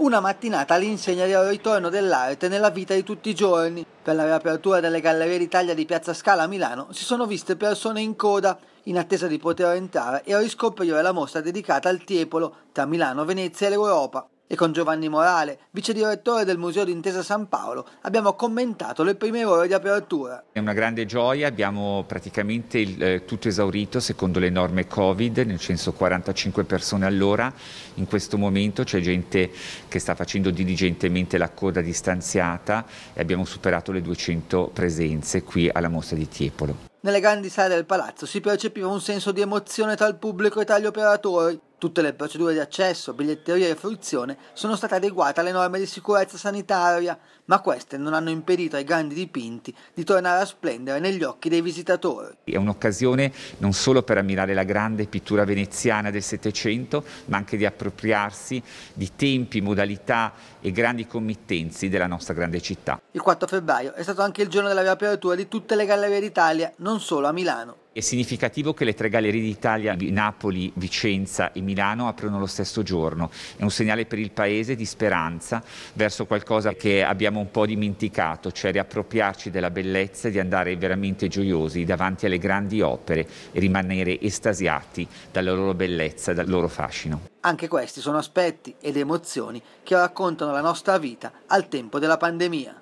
Una mattinata all'insegna del ritorno dell'arte nella vita di tutti i giorni. Per la riapertura delle Gallerie d'Italia di Piazza Scala a Milano si sono viste persone in coda in attesa di poter entrare e riscoprire la mostra dedicata al Tiepolo tra Milano, Venezia e l'Europa e con Giovanni Morale, vice direttore del Museo d'Intesa San Paolo, abbiamo commentato le prime ore di apertura. È una grande gioia, abbiamo praticamente il, eh, tutto esaurito secondo le norme Covid, nel senso 45 persone all'ora. In questo momento c'è gente che sta facendo diligentemente la coda distanziata e abbiamo superato le 200 presenze qui alla mostra di Tiepolo. Nelle grandi sale del palazzo si percepiva un senso di emozione tra il pubblico e tra gli operatori. Tutte le procedure di accesso, biglietteria e fruizione sono state adeguate alle norme di sicurezza sanitaria, ma queste non hanno impedito ai grandi dipinti di tornare a splendere negli occhi dei visitatori. È un'occasione non solo per ammirare la grande pittura veneziana del Settecento, ma anche di appropriarsi di tempi, modalità e grandi committenzi della nostra grande città. Il 4 febbraio è stato anche il giorno della riapertura di tutte le gallerie d'Italia, non solo a Milano. È significativo che le tre gallerie d'Italia, Napoli, Vicenza e Milano, aprono lo stesso giorno. È un segnale per il Paese di speranza verso qualcosa che abbiamo un po' dimenticato, cioè riappropriarci della bellezza e di andare veramente gioiosi davanti alle grandi opere e rimanere estasiati dalla loro bellezza, dal loro fascino. Anche questi sono aspetti ed emozioni che raccontano la nostra vita al tempo della pandemia.